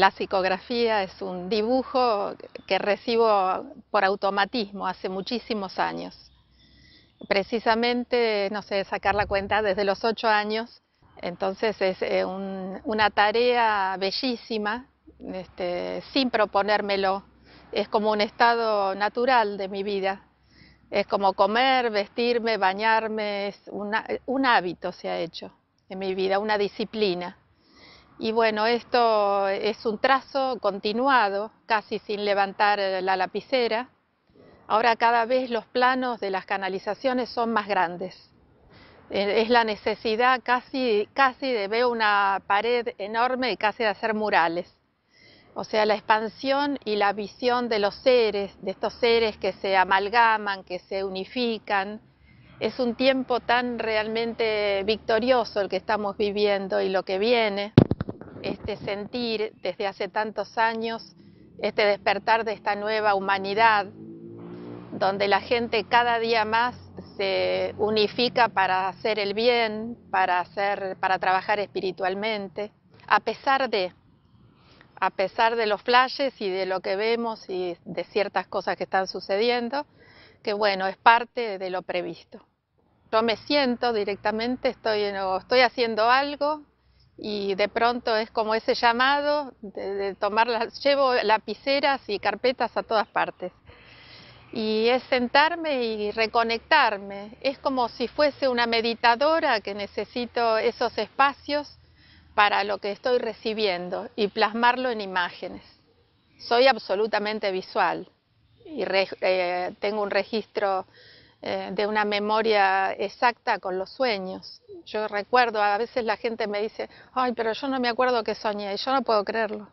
La psicografía es un dibujo que recibo por automatismo hace muchísimos años. Precisamente, no sé, sacar la cuenta desde los ocho años, entonces es eh, una tarea bellísima, este, sin proponérmelo. Es como un estado natural de mi vida. Es como comer, vestirme, bañarme, es un hábito se ha hecho en mi vida, una disciplina. Y bueno, esto es un trazo continuado, casi sin levantar eh, la lapicera. Ahora cada vez los planos de las canalizaciones son más grandes. Eh, es la necesidad casi, casi de ver una pared enorme y casi de hacer murales. O sea, la expansión y la visión de los seres, de estos seres que se amalgaman, que se unifican. Es un tiempo tan realmente victorioso el que estamos viviendo y lo que viene este sentir desde hace tantos años este despertar de esta nueva humanidad, donde la gente cada día más se unifica para hacer el bien, para, hacer, para trabajar espiritualmente, a pesar de, a pesar de los flashes y de lo que vemos y de ciertas cosas que están sucediendo, que bueno, es parte de lo previsto. Yo me siento directamente, estoy, estoy haciendo algo y de pronto es como ese llamado de, tomar las, llevo lapiceras y carpetas a todas partes. Y es sentarme y reconectarme. Es como si fuese una meditadora que necesito esos espacios para lo que estoy recibiendo y plasmarlo en imágenes. Soy absolutamente visual y eh, tengo un registro eh, de una memoria exacta con los sueños. Yo recuerdo, a veces la gente me dice, ay, pero yo no me acuerdo que soñé, y yo no puedo creerlo.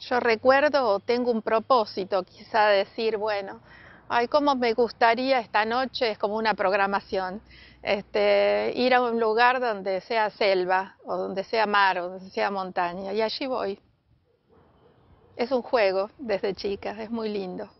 Yo recuerdo o tengo un propósito, quizá decir, bueno, ay, cómo me gustaría esta noche, es como una programación, este, ir a un lugar donde sea selva, o donde sea mar, o donde sea montaña, y allí voy. Es un juego desde chicas, es muy lindo.